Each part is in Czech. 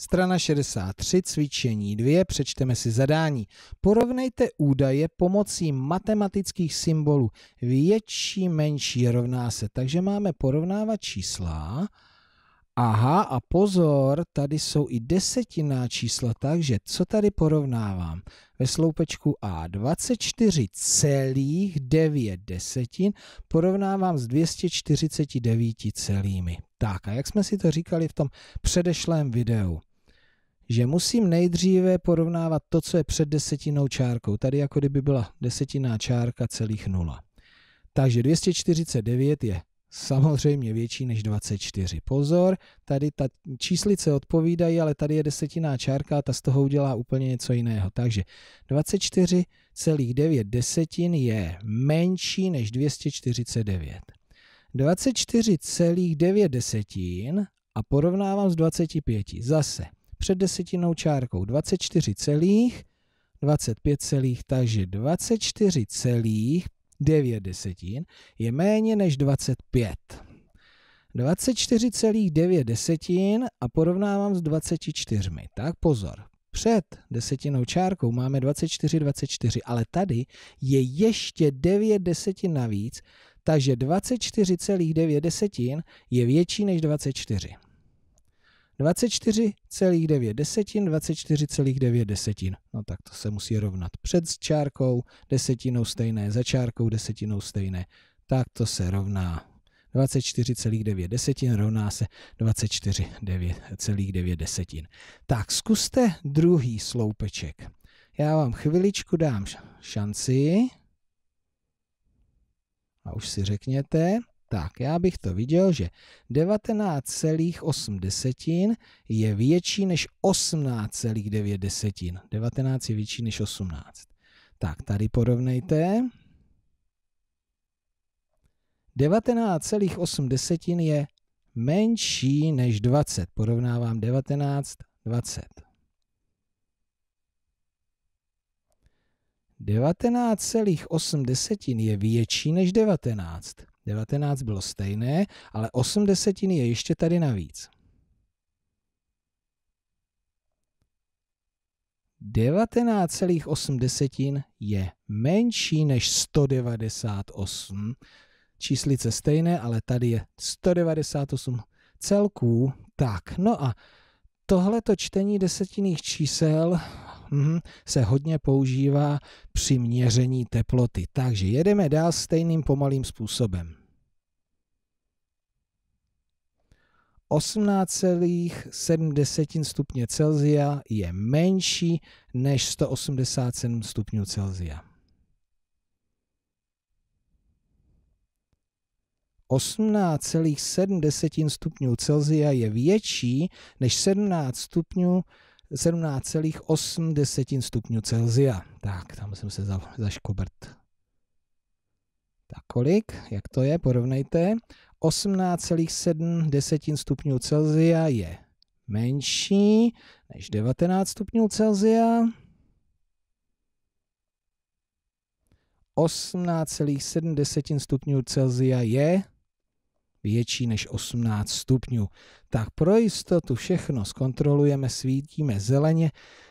Strana 63, cvičení 2, přečteme si zadání. Porovnejte údaje pomocí matematických symbolů. Větší, menší rovná se. Takže máme porovnávat čísla. Aha, a pozor, tady jsou i desetinná čísla, takže co tady porovnávám? Ve sloupečku A 24,9 desetin porovnávám s 249 celými. Tak a jak jsme si to říkali v tom předešlém videu, že musím nejdříve porovnávat to, co je před desetinou čárkou. Tady jako kdyby byla desetinná čárka celých nula. Takže 249 je samozřejmě větší než 24. Pozor, tady ta číslice odpovídají, ale tady je desetinná čárka a ta z toho udělá úplně něco jiného. Takže 24,9 desetin je menší než 249. 24,9 desetin a porovnávám s 25. Zase před desetinou čárkou 24 celých, 25 celých, takže 24 celých 9 desetin je méně než 25. 24,9 desetin a porovnávám s 24. Tak pozor, před desetinou čárkou máme 24, 24, ale tady je ještě 9 desetin navíc, takže 24,9 desetin je větší než 24. 24,9 desetin, 24,9 desetin. No tak to se musí rovnat před čárkou, desetinou stejné, za čárkou, desetinou stejné. Tak to se rovná 24,9 desetin rovná se 24,9 desetin. Tak zkuste druhý sloupeček. Já vám chviličku dám šanci. A už si řekněte tak já bych to viděl, že 19,8 je větší než 18,9 desetin. 19 je větší než 18. Tak tady porovnejte. 19,8 je menší než 20. Porovnávám 19, 20. 19,8 je větší než 19. 19 bylo stejné, ale 8 desetin je ještě tady navíc. 19,8 desetin je menší než 198. Číslice stejné, ale tady je 198 celků. Tak, no a tohleto čtení desetinných čísel mm, se hodně používá při měření teploty. Takže jedeme dál stejným pomalým způsobem. 18,7 stupně Celzia je menší než 187 stupňů Celzia. 18,7 stupňů Celzia je větší než 17 stupňů 17,8 stupňů Celzia. Tak, tam jsem se za, zaškobrt. Tak kolik? Jak to je? Porovnejte. 18,7 desetin stupňů Celzia je menší než 19 stupňů Celzia. 18,7 desetin stupňů Celzia je větší než 18 stupňů. Tak pro jistotu všechno zkontrolujeme, svítíme zeleně,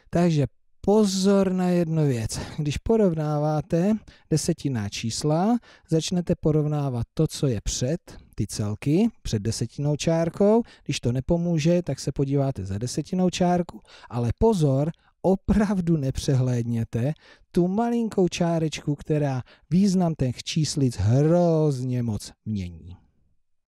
takže pozor na jednu věc. Když porovnáváte desetinná čísla, začnete porovnávat to, co je před ty celky před desetinou čárkou. Když to nepomůže, tak se podíváte za desetinou čárku. Ale pozor, opravdu nepřehlédněte tu malinkou čárečku, která význam těch číslic hrozně moc mění.